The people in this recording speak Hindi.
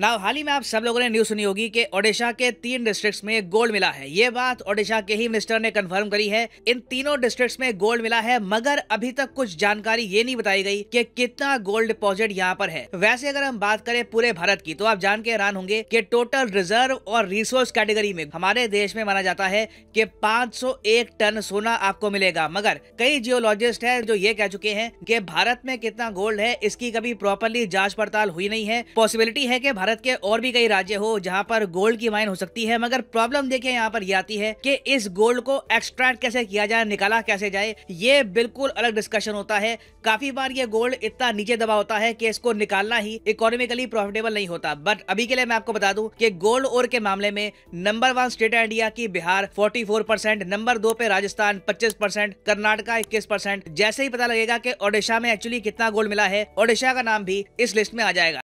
नाव हाल ही में आप सब लोगों ने न्यूज सुनी होगी कि ओडिशा के तीन डिस्ट्रिक्ट्स में गोल्ड मिला है ये बात ओडिशा के ही मिनिस्टर ने कंफर्म करी है इन तीनों डिस्ट्रिक्ट्स में गोल्ड मिला है मगर अभी तक कुछ जानकारी ये नहीं बताई गई कि कितना गोल्ड डिपॉजिट यहाँ पर है वैसे अगर हम बात करें पूरे भारत की तो आप जान के हैरान होंगे की टोटल रिजर्व और रिसोर्स कैटेगरी में हमारे देश में माना जाता है की पाँच टन सोना आपको मिलेगा मगर कई जियोलॉजिस्ट है जो ये कह चुके हैं की भारत में कितना गोल्ड है इसकी कभी प्रॉपरली जाँच पड़ताल हुई नहीं है पॉसिबिलिटी है की भारत भारत के और भी कई राज्य हो जहाँ पर गोल्ड की माइन हो सकती है मगर प्रॉब्लम देखिए यहाँ पर ये आती है कि इस गोल्ड को एक्सट्रैक्ट कैसे किया जाए निकाला कैसे जाए ये बिल्कुल अलग डिस्कशन होता है काफी बार ये गोल्ड इतना नीचे दबा होता है कि इसको निकालना ही इकोनॉमिकली प्रॉफिटेबल नहीं होता बट अभी के लिए मैं आपको बता दूं कि गोल्ड और के मामले में नंबर वन स्टेट है इंडिया की बिहार 44 परसेंट नंबर दो पे राजस्थान 25 परसेंट कर्नाटका 21 परसेंट जैसे ही पता लगेगा कि ओडिशा में एक्चुअली कितना गोल्ड मिला है ओडिशा का नाम भी इस लिस्ट में आ जाएगा